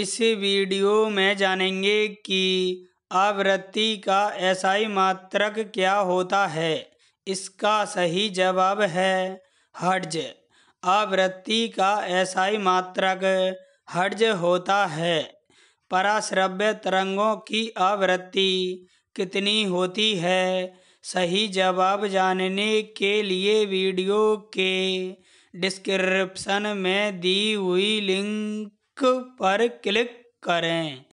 इस वीडियो में जानेंगे कि आवृत्ति का एसआई मात्रक क्या होता है इसका सही जवाब है हर्ज आवृत्ति का एसआई मात्रक हर्ज होता है पराश्रव्य तरंगों की आवृत्ति कितनी होती है सही जवाब जानने के लिए वीडियो के डिस्क्रिप्शन में दी हुई लिंक पर क्लिक करें